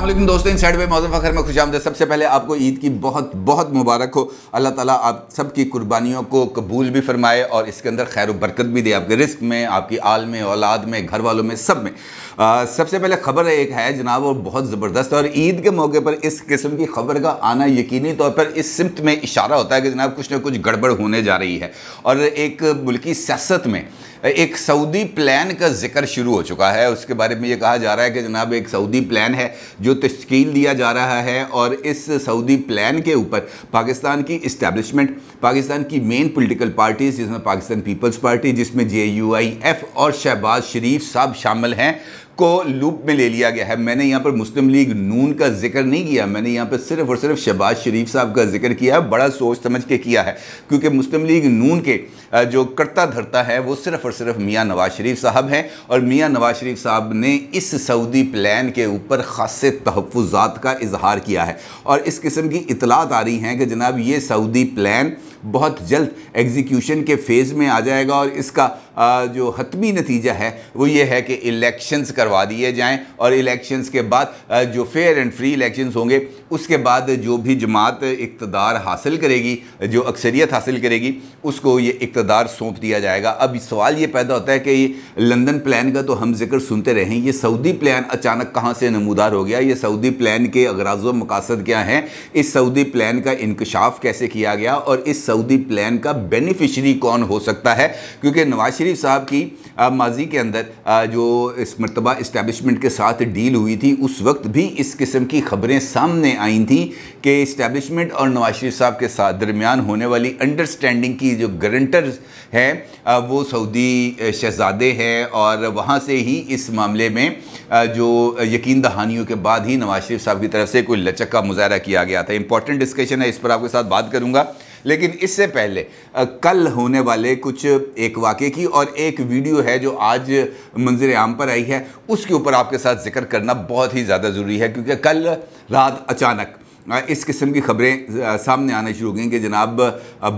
असलम दोस्तों इन साइड पर मौजूद फ़खर में खुश सबसे पहले आपको ईद की बहुत बहुत मुबारक हो अल्लाह ताला आप सब की कुर्बानियों को कबूल भी फरमाए और इसके अंदर खैर बरकत भी दे आपके रिस्क में आपकी आल में औलाद में घर वालों में सब में आ, सबसे पहले खबर एक है जनाब और बहुत ज़बरदस्त और ईद के मौके पर इस किस्म की खबर का आना यकीनी तौर पर इस सिमत में इशारा होता है कि जनाब कुछ ना कुछ गड़बड़ होने जा रही है और एक मुल्की सियासत में एक सऊदी प्लान का जिक्र शुरू हो चुका है उसके बारे में ये कहा जा रहा है कि जनाब एक सऊदी प्लान है जो तश्कील दिया जा रहा है और इस सऊदी प्लान के ऊपर पाकिस्तान की इस्टेबलिशमेंट पाकिस्तान की मेन पोलिटिकल पार्टीज़ जिसमें पाकिस्तान पीपल्स पार्टी जिसमें जे यू आई एफ और शहबाज शरीफ साहब शामिल हैं को लूप में ले लिया गया है मैंने यहाँ पर मुस्लिम लीग नून का जिक्र नहीं किया मैंने यहाँ पर सिर्फ और सिर्फ शहबाज शरीफ साहब का जिक्र किया है बड़ा सोच समझ के किया है क्योंकि मुस्लिम लीग नून के जो करता धरता है वो सिर्फ और सिर्फ मियाँ नवाज शरीफ साहब हैं और मियाँ नवाज शरीफ साहब ने इस सऊदी प्लान के ऊपर ख़ास तहफात का इजहार किया है और इस किस्म की इतलात आ रही हैं कि जनाब ये सऊदी प्लान बहुत जल्द एग्जीक्यूशन के फेज़ में आ जाएगा और इसका जो हतमी नतीजा है वो ये है कि इलेक्शंस करवा दिए जाएं और इलेक्शंस के बाद जो फेयर एंड फ्री इलेक्शंस होंगे उसके बाद जो भी जमात इकतदार हासिल करेगी जो अक्सरियत हासिल करेगी उसको ये इकतदार सौंप दिया जाएगा अब सवाल ये पैदा होता है कि ये लंदन प्लान का तो हम जिक्र सुनते रहें ये सऊदी प्लान अचानक कहाँ से नमूदार हो गया ये सऊदी प्लान के अगराज व मकासद क्या हैं इस सऊदी प्लान का इंकशाफ कैसे किया गया और इस सऊदी प्लान का बेनिफिशरी कौन हो सकता है क्योंकि नवाज शरीफ साहब की माजी के अंदर जो इस मरतबा इस्टेबलिशमेंट के साथ डील हुई थी उस वक्त भी इस किस्म की खबरें सामने आई थी कि इस्टेबलिशमेंट और नवाज शरीफ साहब के साथ दरमियान होने वाली अंडरस्टैंडिंग की जो गारंटर है वो सऊदी शहजादे हैं और वहाँ से ही इस मामले में जो यकीन दहानियों के बाद ही नवाज शरीफ साहब की तरफ से कोई लचक का मुजाहरा किया गया था इंपॉर्टेंट डिस्कशन है इस पर आपके साथ बात करूँगा लेकिन इससे पहले कल होने वाले कुछ एक वाक्य की और एक वीडियो है जो आज मंजिल आम पर आई है उसके ऊपर आपके साथ जिक्र करना बहुत ही ज़्यादा ज़रूरी है क्योंकि कल रात अचानक इस किस्म की खबरें सामने आना शुरू हो गई कि जनाब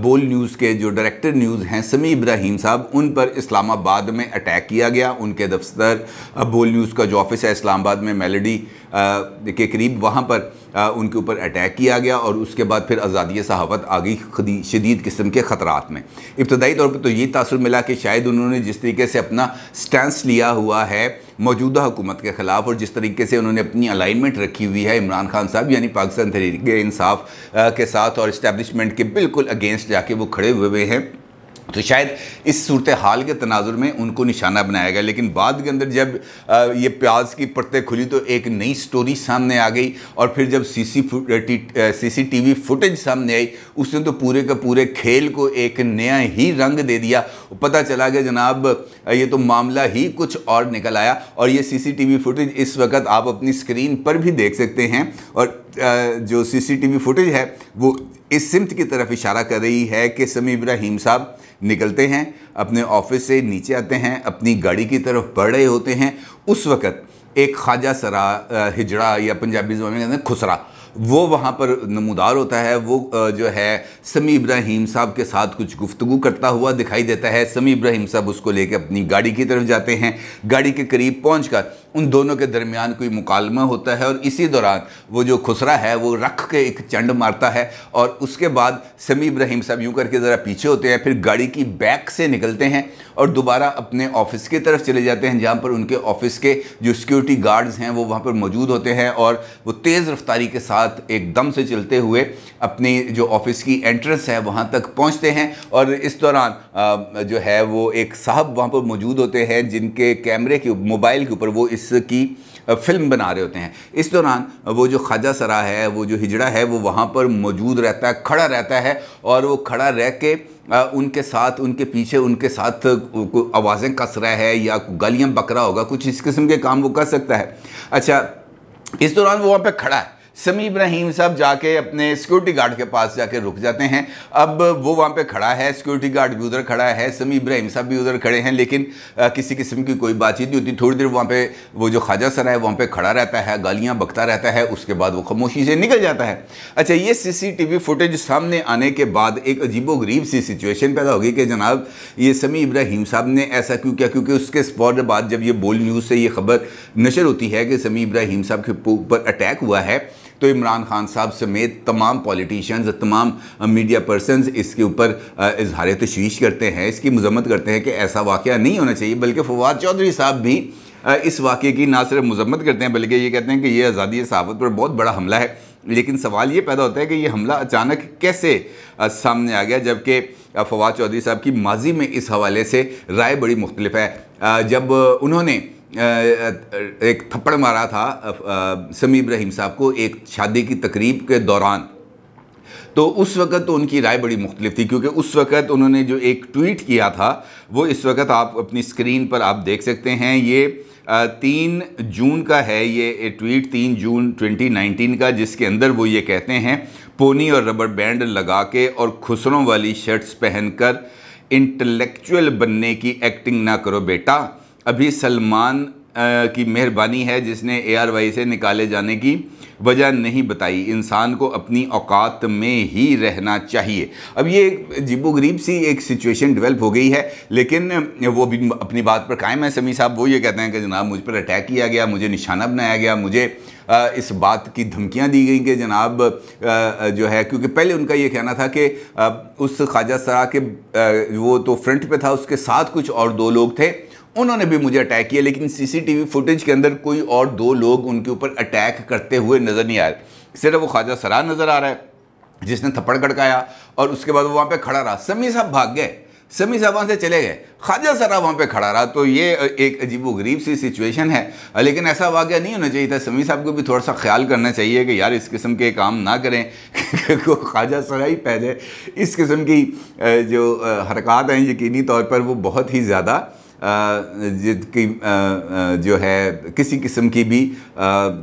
बोल न्यूज़ के जो डायरेक्टर न्यूज़ हैं समी इब्राहिम साहब उन पर इस्लामाबाद में अटैक किया गया उनके दफ्तर बोल न्यूज़ का जो ऑफिस है इस्लामाबाद में मेलेडी के करीब वहाँ पर उनके ऊपर अटैक किया गया और उसके बाद फिर आज़ादी सहावत आ गई शदीद किस्म के ख़तरा में इब्तदाई तौर पर तो ये तासर मिला कि शायद उन्होंने जिस तरीके से अपना स्टैंस लिया हुआ है मौजूदा हुकूमत के ख़िलाफ़ और जिस तरीके से उन्होंने अपनी अलाइनमेंट रखी हुई है इमरान खान साहब यानी पाकिस्तान तहरीक इंसाफ के साथ और इस्टेबलिशमेंट के बिल्कुल अगेंस्ट जाके वो खड़े हुए हैं तो शायद इस सूरत हाल के तनाजुर में उनको निशाना बनाया गया लेकिन बाद के अंदर जब ये प्याज की परतें खुली तो एक नई स्टोरी सामने आ गई और फिर जब सी सी वी फुटेज सामने आई उसने तो पूरे का पूरे खेल को एक नया ही रंग दे दिया पता चला कि जनाब ये तो मामला ही कुछ और निकल आया और ये वी फुटेज इस वक्त आप अपनी स्क्रीन पर भी देख सकते हैं और जो सीसीटीवी फुटेज है वो इस सिमत की तरफ इशारा कर रही है कि समी इब्राहिम साहब निकलते हैं अपने ऑफिस से नीचे आते हैं अपनी गाड़ी की तरफ बढ़ रहे होते हैं उस वक़्त एक ख्वाजा सरा हिजड़ा या पंजाबी जबान में कहते हैं खुसरा वो वहाँ पर नमोदार होता है वो जो है समी इब्राहिम साहब के साथ कुछ गुफ्तु करता हुआ दिखाई देता है समी इब्राहिम साहब उसको लेकर अपनी गाड़ी की तरफ जाते हैं गाड़ी के करीब पहुँच कर उन दोनों के दरमियान कोई मुकालमा होता है और इसी दौरान वो जो खुसरा है वो रख के एक चंड मारता है और उसके बाद समी इब्राहिम साहब यूँ करके ज़रा पीछे होते हैं फिर गाड़ी की बैक से निकलते हैं और दोबारा अपने ऑफिस की तरफ चले जाते हैं जहाँ पर उनके ऑफिस के जो सिक्योरिटी गार्ड्स हैं वो वहाँ पर मौजूद होते हैं और वो तेज़ रफ्तारी के साथ एकदम से चलते हुए अपनी जो ऑफिस की एंट्रेंस है वहाँ तक पहुँचते हैं और इस दौरान जो है वो एक साहब वहाँ पर मौजूद होते हैं जिनके कैमरे के मोबाइल के ऊपर वो इस की फिल्म बना रहे होते हैं इस दौरान वो जो ख्वाजा सरा है वो जो हिजड़ा है वो वहाँ पर मौजूद रहता है खड़ा रहता है और वो खड़ा रह के उनके साथ उनके पीछे उनके साथ आवाज़ें कस रहा है या गलियाँ बकरा होगा कुछ इस किस्म के काम वो कर सकता है अच्छा इस दौरान वो वहाँ पर खड़ा है समी इब्राहिम साहब जाके अपने सिक्योरिटी गार्ड के पास जाके रुक जाते हैं अब वो वहाँ पे खड़ा है सिक्योरिटी गार्ड भी उधर खड़ा है समी इब्राहिम साहब भी उधर खड़े हैं लेकिन आ, किसी किस्म की कोई बातचीत नहीं होती थोड़ी देर वहाँ पे वो जो ख्वाजा सरा है वहाँ पर खड़ा रहता है गालियाँ बकता रहता है उसके बाद वो खामोशी से निकल जाता है अच्छा ये वी फुटेज सामने आने के बाद एक गरीब सी सिचुएशन पैदा होगी कि जनाब ये समी इब्राहिम साहब ने ऐसा क्यों किया क्योंकि उसके स्पॉट बाद जब ये बोल न्यूज़ से ये खबर नशर होती है कि समी इब्राहिम साहब के ऊपर अटैक हुआ है तो इमरान खान साहब समेत तमाम पॉलिटिशियंस तमाम मीडिया पर्सन इसके ऊपर इजहार तशवीश करते हैं इसकी मजम्मत करते हैं कि ऐसा वाक़ नहीं होना चाहिए बल्कि फवाद चौधरी साहब भी इस वाक़े की ना सिर्फ मजम्मत करते हैं बल्कि ये कहते हैं कि ये आज़ादी सहावत पर बहुत बड़ा हमला है लेकिन सवाल ये पैदा होता है कि ये हमला अचानक कैसे सामने आ गया जबकि फवाद चौधरी साहब की माजी में इस हवाले से राय बड़ी मुख्तलिफ है जब उन्होंने एक थप्पड़ मारा था समी इब्राहिम साहब को एक शादी की तकरीब के दौरान तो उस वक़्त तो उनकी राय बड़ी मुख्तलिफ थी क्योंकि उस वक़्त उन्होंने जो एक ट्वीट किया था वो इस वक्त आप अपनी स्क्रीन पर आप देख सकते हैं ये तीन जून का है ये ट्वीट तीन जून 2019 का जिसके अंदर वो ये कहते हैं पोनी और रबर बैंड लगा के और खुसरों वाली शर्ट्स पहनकर इंटेलेक्चुअल बनने की एक्टिंग ना करो बेटा अभी सलमान की मेहरबानी है जिसने वाई से निकाले जाने की वजह नहीं बताई इंसान को अपनी औकात में ही रहना चाहिए अब ये एक जीबो गरीब सी एक सिचुएशन डेवलप हो गई है लेकिन वो भी अपनी बात पर कायम है समी साहब वो ये कहते हैं कि जनाब मुझ पर अटैक किया गया मुझे निशाना बनाया गया मुझे इस बात की धमकियां दी गई कि जनाब जो है क्योंकि पहले उनका ये कहना था कि उस ख्वाजा सरा के वो तो फ्रंट पर था उसके साथ कुछ और दो लोग थे उन्होंने भी मुझे अटैक किया लेकिन सीसीटीवी फुटेज के अंदर कोई और दो लोग उनके ऊपर अटैक करते हुए नज़र नहीं आए सिर्फ वो ख्वाजा सरा नज़र आ रहा है जिसने थप्पड़ गड़काया और उसके बाद वो वहाँ पर खड़ा रहा समी साहब भाग गए समी साहब वहाँ से चले गए ख्वाजा सरा वहाँ पे खड़ा रहा तो ये एक अजीब गरीब सी सिचुएशन है लेकिन ऐसा वाक़ नहीं होना चाहिए था समी साहब को भी थोड़ा सा ख्याल करना चाहिए कि यार इस किस्म के काम ना करें को ख्वाजा सरा ही पै इस किस्म की जो हरकत हैं यकीनी तौर पर वो बहुत ही ज़्यादा की जो है किसी किस्म की भी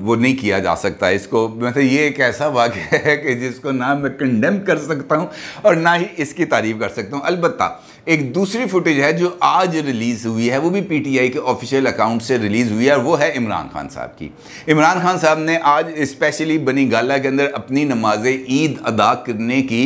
वो नहीं किया जा सकता इसको मतलब ये एक ऐसा वाक्य है कि जिसको ना मैं कंडेम कर सकता हूँ और ना ही इसकी तारीफ कर सकता हूँ अलबत्त एक दूसरी फुटेज है जो आज रिलीज़ हुई है वो भी पीटीआई के ऑफिशियल अकाउंट से रिलीज़ हुई है और वो है इमरान खान साहब की इमरान खान साहब ने आज स्पेशली बनी गाला के अंदर अपनी नमाज ईद अदा करने की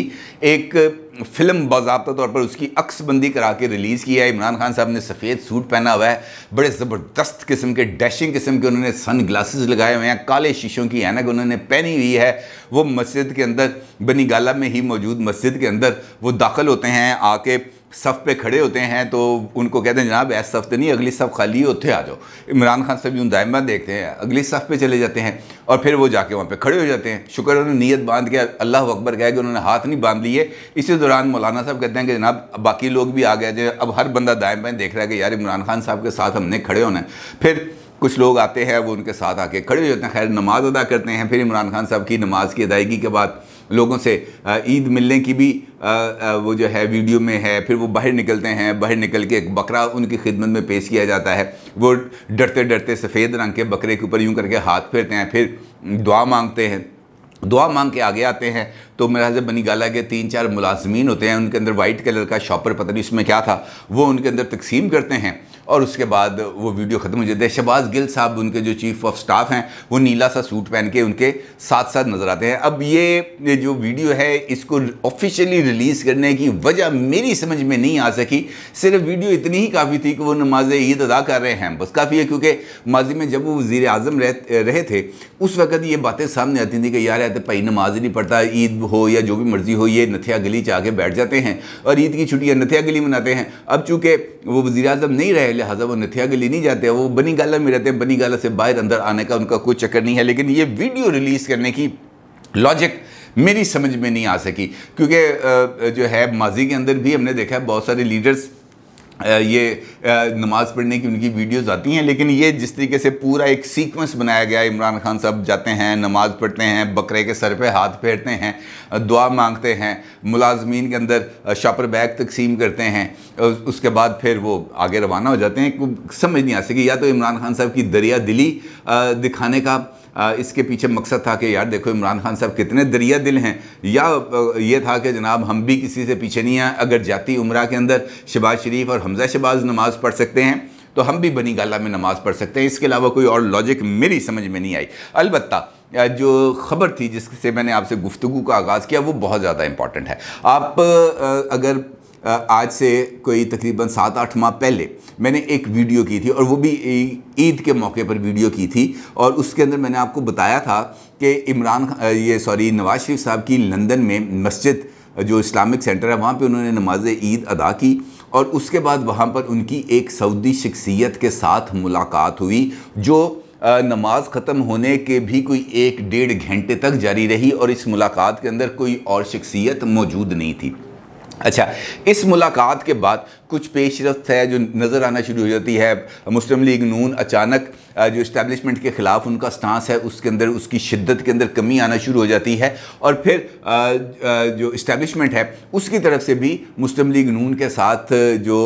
एक फिल्म बाबा तौर पर उसकी अक्सबंदी करा के रिलीज़ किया है इमरान खान साहब ने सफ़ेद सूट पहना हुआ है बड़े ज़बरदस्त किस्म के डैशिंग किस्म के उन्होंने सन ग्लासेस लगाए हुए हैं काले शीशों की ऐनक उन्होंने पहनी हुई है वो मस्जिद के अंदर बनी गाला में ही मौजूद मस्जिद के अंदर वो दाखिल होते हैं आके सफ़ पे खड़े होते हैं तो उनको कहते हैं जनाब ऐसा सफ़ तो नहीं अगली सफ़ खाली है उत्थे आ जाओ इमरान खान साहब उन दायमा देखते हैं अगली सफ़ पे चले जाते हैं और फिर वो जाके वहाँ पे खड़े हो जाते हैं शुक्र उन्होंने नीयत बांध के अल्लाह अकबर कह के उन्होंने हाथ नहीं बांध लिए इसी दौरान मौलाना साहब कहते हैं कि जनाब बाकी लोग भी आ गए थे अब हर बंदा दाएँ बाएँ देख रहा है कि यार इमरान खान साहब के साथ हमने खड़े होना है फिर कुछ लोग आते हैं वो उनके साथ आके खड़े हो जाते हैं खैर नमाज़ अदा करते हैं फिर इमरान खान साहब की नमाज़ की अदायगी के बाद लोगों से ईद मिलने की भी वो जो है वीडियो में है फिर वो बाहर निकलते हैं बाहर निकल के एक बकरा उनकी खिदमत में पेश किया जाता है वो डरते डरते सफ़ेद रंग के बकरे के ऊपर यूँ करके हाथ फेरते हैं फिर दुआ मांगते हैं दुआ मांग के आगे आते हैं तो मेरा हजब बनी गाला के तीन चार मुलाजमीन होते हैं उनके अंदर वाइट कलर का शॉपर पता नहीं उसमें क्या था वो उनके अंदर तकसीम करते हैं और उसके बाद वो वीडियो ख़त्म हो जाती है शहबाज गिल साहब उनके जो चीफ ऑफ स्टाफ हैं वो नीला सा सूट पहन के उनके साथ साथ नज़र आते हैं अब ये जो वीडियो है इसको ऑफिशियली रिलीज़ करने की वजह मेरी समझ में नहीं आ सकी सिर्फ वीडियो इतनी ही काफ़ी थी कि वो नमाज ईद अदा कर रहे हैं बस काफ़ी है क्योंकि माजी में जब वो वज़ी अजम रहे थे उस वक्त ये बातें सामने आती थी कि यार आते तो भाई नमाज नहीं पढ़ता ईद हो या जो भी मर्ज़ी हो ये नथिया गली चाह के बैठ जाते हैं और ईद की छुट्टियाँ नथिया गली मनाते हैं अब चूँकि वो वजी अजम नहीं रहे लिहाजा वो नथिया के लिए नहीं जाते वो बनी गाला में रहते हैं बनी गाला से बाहर अंदर आने का उनका कोई चक्कर नहीं है लेकिन ये वीडियो रिलीज़ करने की लॉजिक मेरी समझ में नहीं आ सकी क्योंकि जो है माजी के अंदर भी हमने देखा है बहुत सारे लीडर्स ये नमाज़ पढ़ने की उनकी वीडियोस आती हैं लेकिन ये जिस तरीके से पूरा एक सीक्वेंस बनाया गया इमरान खान साहब जाते हैं नमाज़ पढ़ते हैं बकरे के सर पे हाथ फेरते हैं दुआ मांगते हैं मुलाजमीन के अंदर शापर बैग तकसीम करते हैं उसके बाद फिर वो आगे रवाना हो जाते हैं समझ नहीं आ सकी या तो इमरान खान साहब की दरिया दिली दिखाने का इसके पीछे मकसद था कि यार देखो इमरान खान साहब कितने दरिया दिल हैं या ये था कि जनाब हम भी किसी से पीछे नहीं आए अगर जाती उम्र के अंदर शबाज शरीफ और हमजा शबाज नमाज़ पढ़ सकते हैं तो हम भी बनी गाला में नमाज़ पढ़ सकते हैं इसके अलावा कोई और लॉजिक मेरी समझ में नहीं आई अलबत्ता जो ख़बर थी जिससे मैंने आपसे गुफ्तु का आगाज़ किया वो बहुत ज़्यादा इम्पॉर्टेंट है आप अगर आज से कोई तकरीबन सात आठ माह पहले मैंने एक वीडियो की थी और वो भी ईद के मौके पर वीडियो की थी और उसके अंदर मैंने आपको बताया था कि इमरान ये सॉरी नवाज शरीफ साहब की लंदन में मस्जिद जो इस्लामिक सेंटर है वहाँ पे उन्होंने नमाज ईद अदा की और उसके बाद वहाँ पर उनकी एक सऊदी शख्सियत के साथ मुलाकात हुई जो नमाज ख़त्म होने के भी कोई एक डेढ़ घंटे तक जारी रही और इस मुलाकात के अंदर कोई और शख्सियत मौजूद नहीं थी अच्छा इस मुलाकात के बाद कुछ पेश रफ्त है जो नज़र आना शुरू हो जाती है मुस्लिम लीग नून अचानक जो इस्टेबलिशमेंट के ख़िलाफ़ उनका स्टांस है उसके अंदर उसकी शिद्दत के अंदर कमी आना शुरू हो जाती है और फिर जो इस्टेबलिशमेंट है उसकी तरफ से भी मुस्लिम लीग नून के साथ जो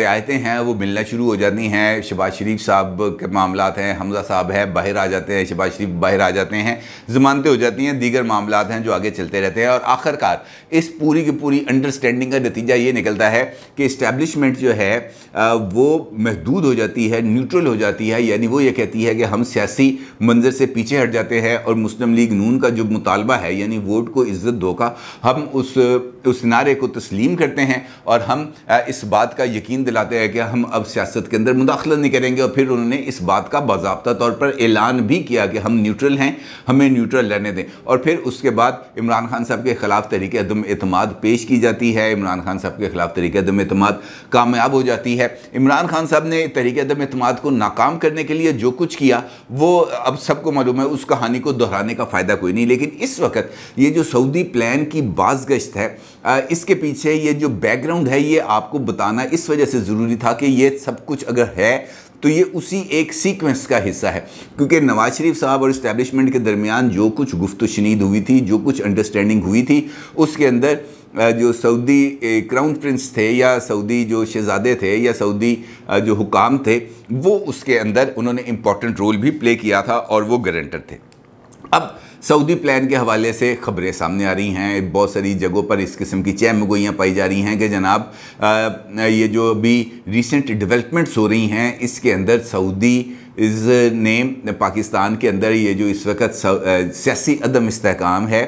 रियायतें हैं वो मिलना शुरू हो जाती हैं शबाज शरीफ साहब के मामला हैं हमजा साहब हैं बाहर आ जाते हैं शबाज शरीफ बाहर आ जाते हैं ज़मानतें हो जाती हैं दीगर मामला हैं जो आगे चलते रहते हैं और आखिरकार इस पूरी की पूरी अंडरस्टैंडिंग का नतीजा ये निकलता है कि इस्टेबलिश पनिशमेंट जो है वो महदूद हो जाती है न्यूट्रल हो जाती है यानी वो ये कहती है कि हम सियासी मंजर से पीछे हट जाते हैं और मुस्लिम लीग नून का जो मुतालबा है यानी वोट को इज्जत धोखा हम उस उस नारे को तस्लीम करते हैं और हम इस बात का यकीन दिलाते हैं कि हम अब सियासत के अंदर मुदाखलत नहीं करेंगे और फिर उन्होंने इस बात का बाबा तौर पर ऐलान भी किया कि हम न्यूट्रल हैं हमें न्यूट्रल रहने दें और फिर उसके बाद इमरान खान साहब के खिलाफ तरीके अदम अतमाद पेश की जाती है इमरान खान साहब के खिलाफ तरीके अदम अतमाद कामयाब हो जाती है इमरान खान साहब ने तहरीक अदम अतमाद को नाकाम करने के लिए जो कुछ किया वो अब सबको मालूम है उस कहानी को दोहराने का फ़ायदा कोई नहीं लेकिन इस वक्त ये जो सऊदी प्लान की बाज गश्त है इसके पीछे ये जो बैकग्राउंड है ये आपको बताना इस वजह से ज़रूरी था कि ये सब कुछ अगर है तो ये उसी एक सीक्वेंस का हिस्सा है क्योंकि नवाज शरीफ साहब और इस्टेबलिशमेंट के दरमियान जो कुछ गुफ्त शनीद हुई थी जो कुछ अंडरस्टैंडिंग हुई थी उसके अंदर जो सऊदी क्राउन प्रिंस थे या सऊदी जो शहजादे थे या सऊदी जो हुकाम थे वो उसके अंदर उन्होंने इम्पॉर्टेंट रोल भी प्ले किया था और वो गारंटर थे अब सऊदी प्लान के हवाले से खबरें सामने आ रही हैं बहुत सारी जगहों पर इस किस्म की चैमगोइयाँ पाई जा रही हैं कि जनाब आ, ये जो अभी रिसेंट डेवलपमेंट्स हो रही हैं इसके अंदर सऊदी इस ने पाकिस्तान के अंदर ये जो इस वक्त सियासी अदम इसकाम है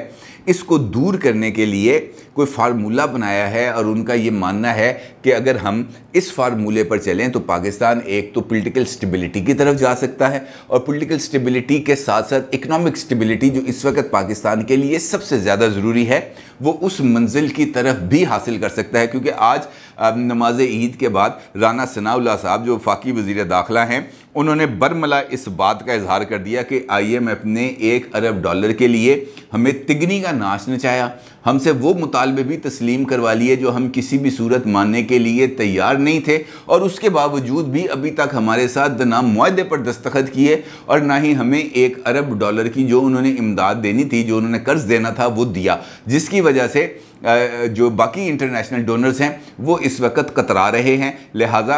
इसको दूर करने के लिए कोई फार्मूला बनाया है और उनका ये मानना है कि अगर हम इस फार्मूले पर चलें तो पाकिस्तान एक तो पॉलिटिकल स्टेबिलिटी की तरफ जा सकता है और पॉलिटिकल स्टेबिलिटी के साथ साथ इकनॉमिक स्टेबिलिटी जो इस वक्त पाकिस्तान के लिए सबसे ज़्यादा ज़रूरी है वो उस मंजिल की तरफ भी हासिल कर सकता है क्योंकि आज नमाज ईद के बाद राना सनाउल्ला साहब जो फाकी वजीर दाखिला हैं उन्होंने बरमला इस बात का इजहार कर दिया कि आईएमएफ ने एक अरब डॉलर के लिए हमें तिगनी का नाच नचाया हमसे वो मुतालबे भी तस्लीम करवा लिए जो हम किसी भी सूरत मानने के लिए तैयार नहीं थे और उसके बावजूद भी अभी तक हमारे साथ नाम माहदे पर दस्तखत किए और ना ही हमें एक अरब डॉलर की जो उन्होंने इमदाद देनी थी जो उन्होंने कर्ज देना था वो दिया जिसकी वजह से जो बाकी इंटरनेशनल डोनर्स हैं वो इस वक्त कतरा रहे हैं लिहाजा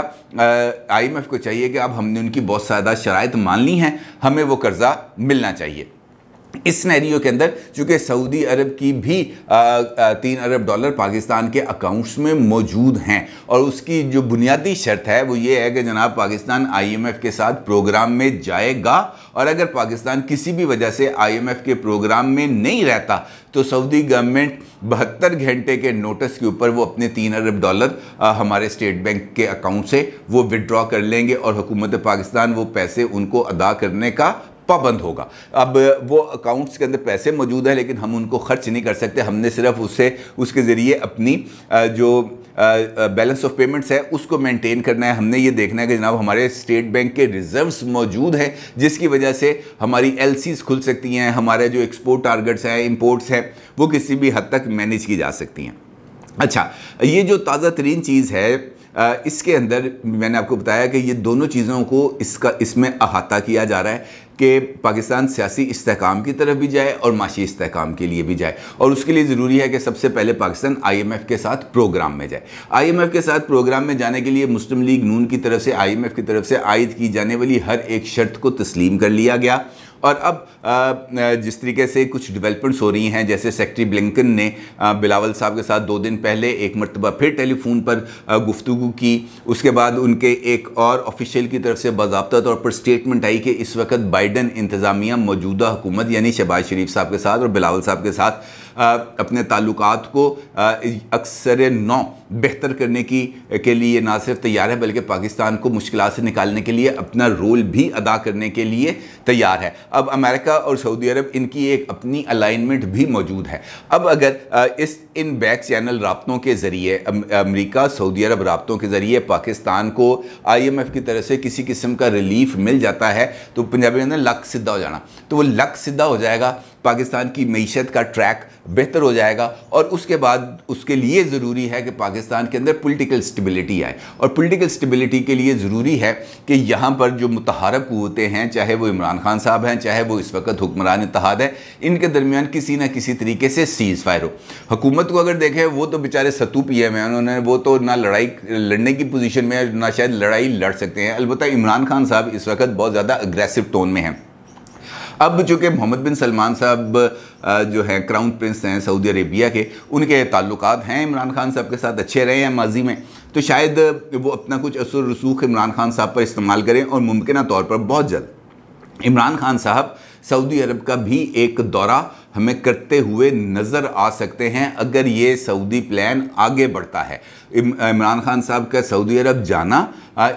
आईएमएफ को चाहिए कि अब हमने उनकी बहुत ज़्यादा शराइ तो मान ली हैं हमें वो कर्ज़ा मिलना चाहिए इस नैरियो के अंदर चूँकि सऊदी अरब की भी आ, आ, तीन अरब डॉलर पाकिस्तान के अकाउंट्स में मौजूद हैं और उसकी जो बुनियादी शर्त है वो ये है कि जनाब पाकिस्तान आईएमएफ के साथ प्रोग्राम में जाएगा और अगर पाकिस्तान किसी भी वजह से आईएमएफ के प्रोग्राम में नहीं रहता तो सऊदी गवर्नमेंट बहत्तर घंटे के नोटिस के ऊपर वो अपने तीन अरब डॉलर हमारे स्टेट बैंक के अकाउंट से वो विड्रॉ कर लेंगे और हुकूमत पाकिस्तान वो पैसे उनको अदा करने का पाबंद होगा अब वो अकाउंट्स के अंदर पैसे मौजूद हैं लेकिन हम उनको खर्च नहीं कर सकते हमने सिर्फ उससे उसके ज़रिए अपनी जो बैलेंस ऑफ पेमेंट्स है उसको मेंटेन करना है हमने ये देखना है कि जनाब हमारे स्टेट बैंक के रिजर्व्स मौजूद हैं जिसकी वजह से हमारी एल खुल सकती हैं हमारे जो एक्सपोर्ट टारगेट्स हैं इम्पोर्ट्स हैं वो किसी भी हद तक मैनेज की जा सकती हैं अच्छा ये जो ताज़ा तरीन चीज़ है इसके अंदर मैंने आपको बताया कि ये दोनों चीज़ों को इसका इसमें अहाता किया जा रहा है कि पाकिस्तान सियासी इसकाम की तरफ भी जाए और माशी इसकाम के लिए भी जाए और उसके लिए ज़रूरी है कि सबसे पहले पाकिस्तान आईएमएफ के साथ प्रोग्राम में जाए आईएमएफ के साथ प्रोग्राम में जाने के लिए मुस्लिम लीग नून की तरफ से आईएमएफ की तरफ से आयद की जाने वाली हर एक शर्त को तस्लीम कर लिया गया और अब जिस तरीके से कुछ डेवलपमेंट्स हो रही हैं जैसे सेक्रेटरी ब्लिंकन ने बिलावल साहब के साथ दो दिन पहले एक मरतबा फिर टेलीफोन पर गुफ्तु की उसके बाद उनके एक और ऑफिशियल की तरफ से बाबा तौर पर स्टेटमेंट आई कि इस वक्त बाइडन इंतज़ामिया मौजूदा हुकूमत यानी शहबाज शरीफ साहब के साथ और बिलावल साहब के साथ अपने ताल्लुक को अक्सर नौ बेहतर करने की के लिए ना सिर्फ तैयार है बल्कि पाकिस्तान को मुश्किल से निकालने के लिए अपना रोल भी अदा करने के लिए तैयार है अब अमेरिका और सऊदी अरब इनकी एक अपनी अलाइनमेंट भी मौजूद है अब अगर इस इन बैक चैनल रबतों के ज़रिए अमेरिका सऊदी अरब रबतों के ज़रिए पाकिस्तान को आईएमएफ की तरफ से किसी किस्म का रिलीफ मिल जाता है तो पंजाबी अंदर लक सीधा हो जाना तो वो लक सीधा हो जाएगा पाकिस्तान की मीशत का ट्रैक बेहतर हो जाएगा और उसके बाद उसके लिए ज़रूरी है कि पाकिस्तान के अंदर पॉलिटिकल स्टेबिलिटी आए और पॉलिटिकल स्टेबिलिटी के लिए ज़रूरी है कि यहाँ पर जो मुतहारब होते हैं चाहे वो इमरान खान साहब हैं चाहे वो इस वक्त हुक्मरान इतिहाद है इनके दरमियान किसी न किसी तरीके से सीज़ फायर हो हकूमत को अगर देखें वो तो बेचारे सतू पिए हैं उन्होंने वो तो ना लड़ाई लड़ने की पोजीशन में ना शायद लड़ाई लड़ सकते हैं अलबत्त इमरान खान साहब इस वक्त बहुत ज़्यादा अग्रेसिव टोन में हैं अब कि मोहम्मद बिन सलमान साहब जो हैं क्राउन प्रिंस हैं सऊदी अरेबिया के उनके ताल्लुक हैं इमरान खान साहब के साथ अच्छे रहे हैं माजी में तो शायद वो अपना कुछ असर रसूख इमरान खान साहब पर इस्तेमाल करें और मुमकिन तौर पर बहुत जल्द इमरान खान साहब सऊदी अरब का भी एक दौरा हमें करते हुए नज़र आ सकते हैं अगर ये सऊदी प्लान आगे बढ़ता है इमरान खान साहब का सऊदी अरब जाना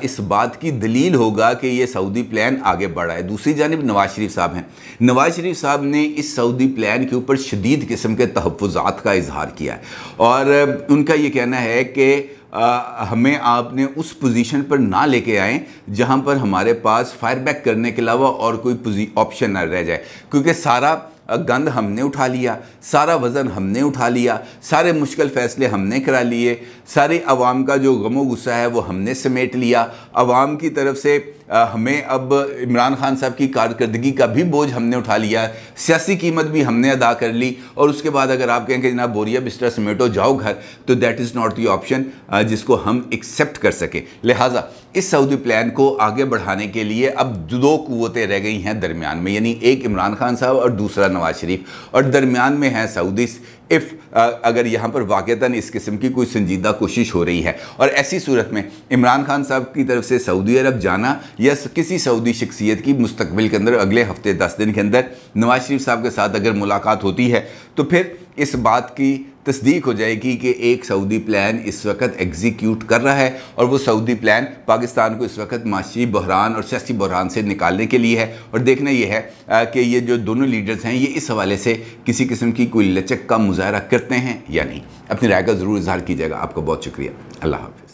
इस बात की दलील होगा कि ये सऊदी प्लान आगे बढ़ा है दूसरी जानब नवाज शरीफ साहब हैं नवाज शरीफ साहब ने इस सऊदी प्लान के ऊपर शदीद किस्म के तहफ़ात का इजहार किया है और उनका ये कहना है कि आ, हमें आपने उस पोजीशन पर ना लेके आए जहां पर हमारे पास फायरबैक करने के अलावा और कोई ऑप्शन ना रह जाए क्योंकि सारा गंद हमने उठा लिया सारा वज़न हमने उठा लिया सारे मुश्किल फ़ैसले हमने करा लिए सारे अवाम का जो गमो गुस्सा है वो हमने समेट लिया अवाम की तरफ से हमें अब इमरान खान साहब की कारकर्दगी का भी बोझ हमने उठा लिया है सियासी कीमत भी हमने अदा कर ली और उसके बाद अगर आप कहें कि जनाब बोरिया बिस्तर समेटो जाओ घर तो that is not the option जिसको हम एक्सेप्ट कर सकें लिहाजा इस सऊदी प्लान को आगे बढ़ाने के लिए अब दो कुतें रह गई हैं दरमियान में यानी एक इमरान खान साहब और दूसरा नवाज शरीफ और दरमियान में हैं सऊदी इफ़ uh, अगर यहाँ पर वाक़ता इस किस्म की कोई संजीदा कोशिश हो रही है और ऐसी सूरत में इमरान खान साहब की तरफ से सऊदी अरब जाना या किसी सऊदी शख्सियत की मुस्तबिल के अंदर अगले हफ्ते दस दिन के अंदर नवाज शरीफ साहब के साथ अगर मुलाकात होती है तो फिर इस बात की तस्दीक हो जाएगी कि एक सऊदी प्लान इस वक्त एग्जीक्यूट कर रहा है और वो सऊदी प्लान पाकिस्तान को इस वक्त माशी बहरान और सियासी बहरान से निकालने के लिए है और देखना यह है कि ये जो दोनों लीडर्स हैं ये इस हवाले से किसी किस्म की कोई लचक का मुजाहरा करते हैं या नहीं अपनी राय का ज़रूर इजहार कीजिएगा आपका बहुत शुक्रिया अल्लाह हाफि